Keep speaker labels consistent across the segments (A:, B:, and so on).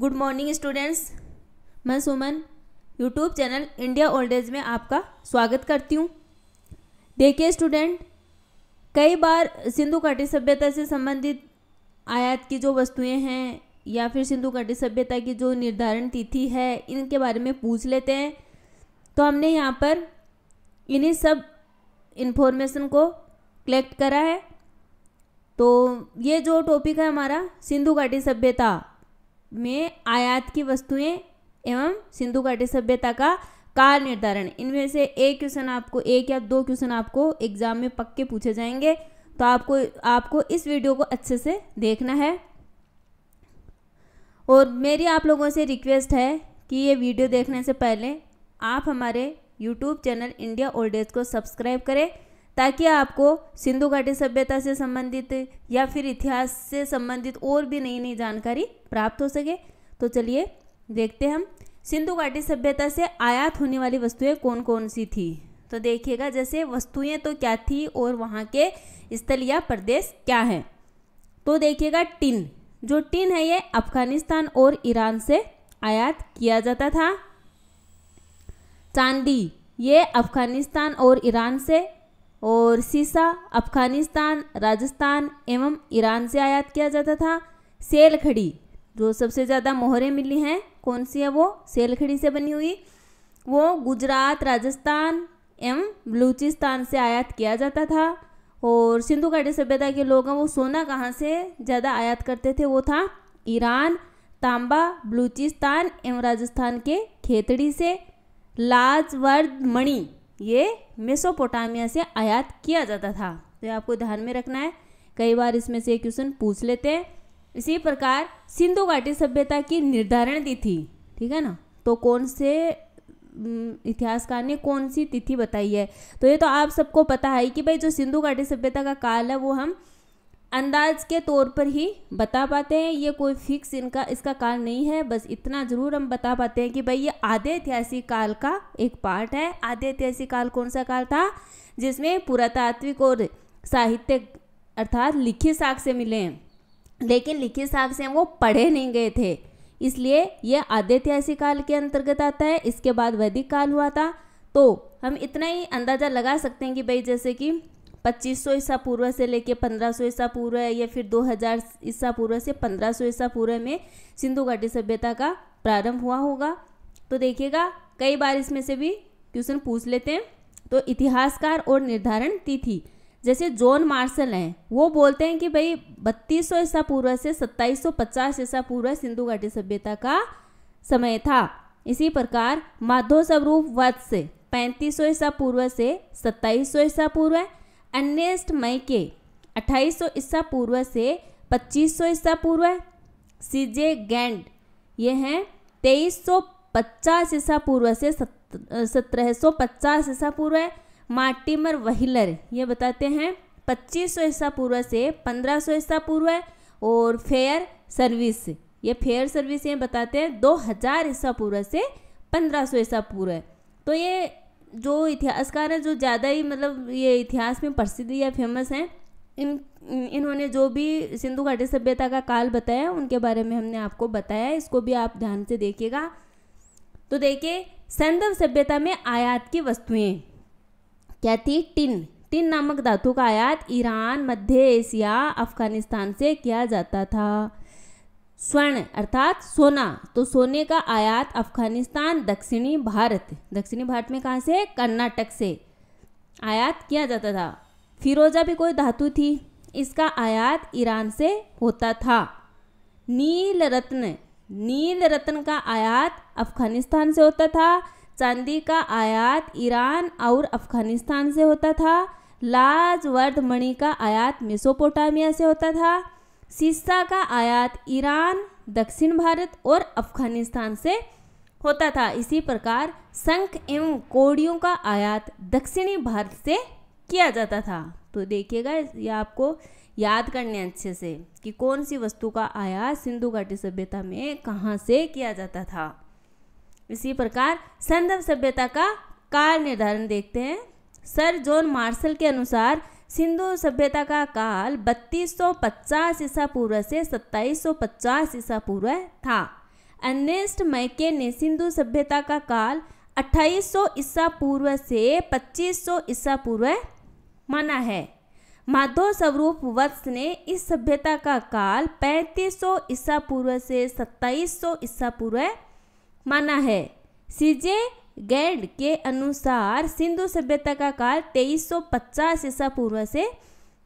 A: good morning students मैं Suman YouTube channel India old age में आपका स्वागत करती हूँ देखिए स्टूडेंट कई बार सिंधु घाटी सभ्यता से संबंधित आयात की जो वस्तुएं हैं या फिर सिंधु घाटी सभ्यता की जो निर्धारण तिथि है इनके बारे में पूछ लेते हैं तो हमने यहाँ पर इन्हीं सब इन्फॉर्मेशन को कलेक्ट करा है तो ये जो टॉपिक है हमारा सिंधु घाटी सभ्यता में आयात की वस्तुएं एवं सिंधु घाटी सभ्यता का काल निर्धारण इनमें से एक क्वेश्चन आपको एक या दो क्वेश्चन आपको एग्जाम में पक्के पूछे जाएंगे तो आपको आपको इस वीडियो को अच्छे से देखना है और मेरी आप लोगों से रिक्वेस्ट है कि ये वीडियो देखने से पहले आप हमारे YouTube channel India old age को सब्सक्राइब करें ताकि आपको सिंधु घाटी सभ्यता से संबंधित या फिर इतिहास से संबंधित और भी नई नई जानकारी प्राप्त हो सके तो चलिए देखते हम सिंधु घाटी सभ्यता से आयात होने वाली वस्तुएं कौन कौन सी थी तो देखिएगा जैसे वस्तुएं तो क्या थी और वहाँ के स्थल या प्रदेश क्या हैं तो देखिएगा टिन जो टिन है ये अफगानिस्तान और ईरान से आयात किया जाता था चांदी ये अफगानिस्तान और ईरान से और सीसा अफगानिस्तान राजस्थान एवं ईरान से आयात किया जाता था सेल खड़ी जो सबसे ज़्यादा मोहरें मिली हैं कौन सी है वो सेल खड़ी से बनी हुई वो गुजरात राजस्थान एवं बलूचिस्तान से आयात किया जाता था और सिंधु घाटी सभ्यता के लोग हैं वो सोना कहाँ से ज़्यादा आयात करते थे वो था ईरान तांबा बलूचिस्तान एवं राजस्थान के खेतड़ी से लाजवर्द मणि ये मेसोपोटामिया से आयात किया जाता था तो ये आपको ध्यान में रखना है कई बार इसमें से क्वेश्चन पूछ लेते हैं इसी प्रकार सिंधु घाटी सभ्यता की निर्धारण तिथि ठीक है ना तो कौन से इतिहासकार ने कौन सी तिथि बताई है तो ये तो आप सबको पता है कि भाई जो सिंधु घाटी सभ्यता का काल है वो हम अंदाज के तौर पर ही बता पाते हैं ये कोई फिक्स इनका इसका काल नहीं है बस इतना ज़रूर हम बता पाते हैं कि भाई ये आधे ऐतिहासिक काल का एक पार्ट है आधे ऐतिहासिक काल कौन सा काल था जिसमें पुरातात्विक और साहित्य अर्थात लिखित साक्ष्य मिले हैं लेकिन लिखित से वो पढ़े नहीं गए थे इसलिए यह आधे ऐतिहासिक काल के अंतर्गत आता है इसके बाद वैदिक काल हुआ था तो हम इतना ही अंदाज़ा लगा सकते हैं कि भाई जैसे कि पच्चीस सौ ईसा पूर्व से लेके पंद्रह सौ ईसा पूर्व या फिर दो हज़ार ईसा पूर्व से पंद्रह सौ ईसा पूर्व में सिंधु घाटी सभ्यता का प्रारंभ हुआ होगा तो देखिएगा कई बार इसमें से भी क्वेश्चन पूछ लेते हैं तो इतिहासकार और निर्धारण तिथि जैसे जॉन मार्शल हैं वो बोलते हैं कि भाई बत्तीस सौ ईसा पूर्व से सत्ताईस सौ पचास ईसा पूर्व सिंधु घाटी सभ्यता का समय था इसी प्रकार माधो स्वरूप वत्स से पैंतीस सौ ईसा पूर्व से सत्ताईस सौ ईसा पूर्व अन्यस्ट मई के 2800 ईसा पूर्व से 2500 ईसा पूर्व सीजे गैंड ये हैं 2350 ईसा पूर्व से 1750 ईसा पूर्व मार्टिमर वहीलर ये बताते हैं 2500 ईसा पूर्व से 1500 ईसा पूर्व और फेयर सर्विस ये फेयर सर्विस ये बताते हैं 2000 ईसा पूर्व से 1500 ईसा पूर्व तो ये जो इतिहासकार हैं जो ज़्यादा ही मतलब ये इतिहास में प्रसिद्ध या फेमस हैं इन इन्होंने जो भी सिंधु घाटी सभ्यता का काल बताया उनके बारे में हमने आपको बताया इसको भी आप ध्यान से देखिएगा तो देखिए संधव सभ्यता में आयात की वस्तुएं क्या थी टिन टिन नामक धातु का आयात ईरान मध्य एशिया अफगानिस्तान से किया जाता था स्वर्ण अर्थात सोना तो सोने का आयात अफगानिस्तान दक्षिणी भारत दक्षिणी भारत में कहाँ से कर्नाटक से आयात किया जाता था फिरोजा भी कोई धातु थी इसका आयात ईरान से होता था नील रत्न नील रत्न का आयात अफगानिस्तान से होता था चांदी का आयात ईरान और अफगानिस्तान से होता था लाजवर्द मणि का आयात मेसोपोटामिया से होता था सीसा का आयात ईरान दक्षिण भारत और अफगानिस्तान से होता था इसी प्रकार शंख एवं कोड़ियों का आयात दक्षिणी भारत से किया जाता था तो देखिएगा ये आपको याद करने अच्छे से कि कौन सी वस्तु का आयात सिंधु घाटी सभ्यता में कहाँ से किया जाता था इसी प्रकार संदर्भ सभ्यता का काल निर्धारण देखते हैं सर जॉन मार्शल के अनुसार सिंधु सभ्यता का काल 3250 ईसा पूर्व से 2750 ईसा पूर्व था अनेस्ट मैके ने सिंधु सभ्यता का काल 2800 ईसा पूर्व से 2500 ईसा पूर्व माना है माधव स्वरूप वत्स ने इस सभ्यता का काल 3500 ईसा पूर्व से 2700 ईसा पूर्व माना है सीजे गैड के अनुसार सिंधु सभ्यता का काल 2350 ईसा पूर्व से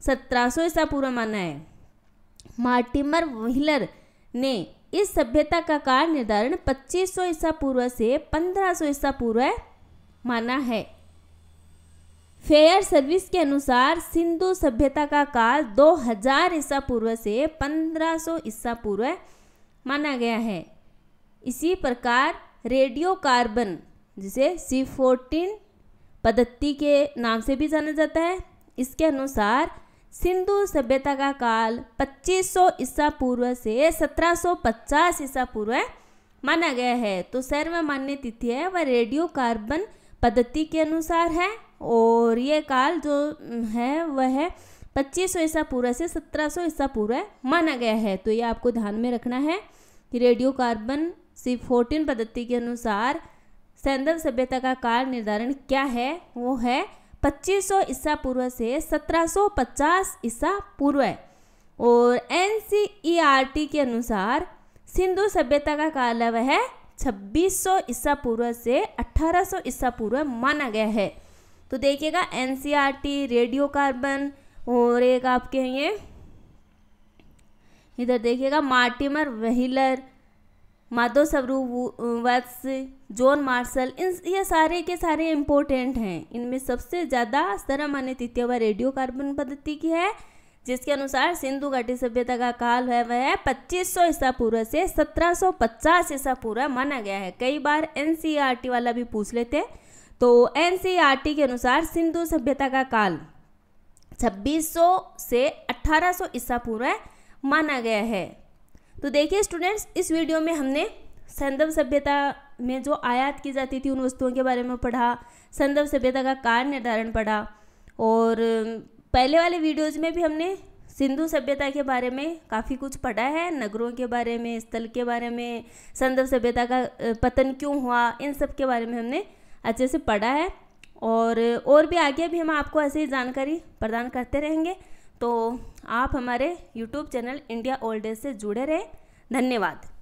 A: 1700 ईसा पूर्व माना है मार्टिमर व्हीलर ने इस सभ्यता का काल निर्धारण 2500 ईसा पूर्व से 1500 ईसा पूर्व माना है फेयर सर्विस के अनुसार सिंधु सभ्यता का काल 2000 ईसा पूर्व से 1500 ईसा पूर्व माना गया है इसी प्रकार रेडियो कार्बन जिसे सी फोर्टीन पद्धति के नाम से भी जाना जाता है इसके अनुसार सिंधु सभ्यता का काल 2500 ईसा पूर्व से 1750 ईसा पूर्व माना गया है तो सर्वमान्य तिथि है वह रेडियो कार्बन पद्धति के अनुसार है और ये काल जो है वह है 2500 ईसा पूर्व से 1700 ईसा पूर्व माना गया है तो ये आपको ध्यान में रखना है कि रेडियो कार्बन सी फोर्टीन पद्धति के अनुसार सैंधव सभ्यता का काल निर्धारण क्या है वो है 2500 ईसा पूर्व से 1750 ईसा पूर्व है और एन e के अनुसार सिंधु सभ्यता का काल वह है 2600 ईसा पूर्व से 1800 ईसा पूर्व माना गया है तो देखिएगा एन e रेडियो कार्बन और एक आपके हैं ये इधर देखिएगा मार्टिमर वहीलर माधव स्वरूप वत्स जॉन मार्शल इन ये सारे के सारे इम्पोर्टेंट हैं इनमें सबसे ज़्यादा मान्य तिथि व रेडियो कार्बन पद्धति की है जिसके अनुसार सिंधु घाटी सभ्यता का काल है वह 2500 ईसा पूर्व से 1750 ईसा पूर्व माना गया है कई बार एन e वाला भी पूछ लेते तो एन e के अनुसार सिंधु सभ्यता का काल 2600 से 1800 ईसा पूर्व माना गया है तो देखिए स्टूडेंट्स इस वीडियो में हमने संदर्भ सभ्यता में जो आयात की जाती थी उन वस्तुओं के बारे में पढ़ा संदर्भ सभ्यता का कार्य निर्धारण पढ़ा और पहले वाले वीडियोज़ में भी हमने सिंधु सभ्यता के बारे में काफ़ी कुछ पढ़ा है नगरों के बारे में स्थल के बारे में संदर्भ सभ्यता का पतन क्यों हुआ इन सब के बारे में हमने अच्छे से पढ़ा है और और भी आगे भी हम आपको ऐसे ही जानकारी प्रदान करते रहेंगे तो आप हमारे यूट्यूब चैनल इंडिया ओल्ड से जुड़े रहें धन्यवाद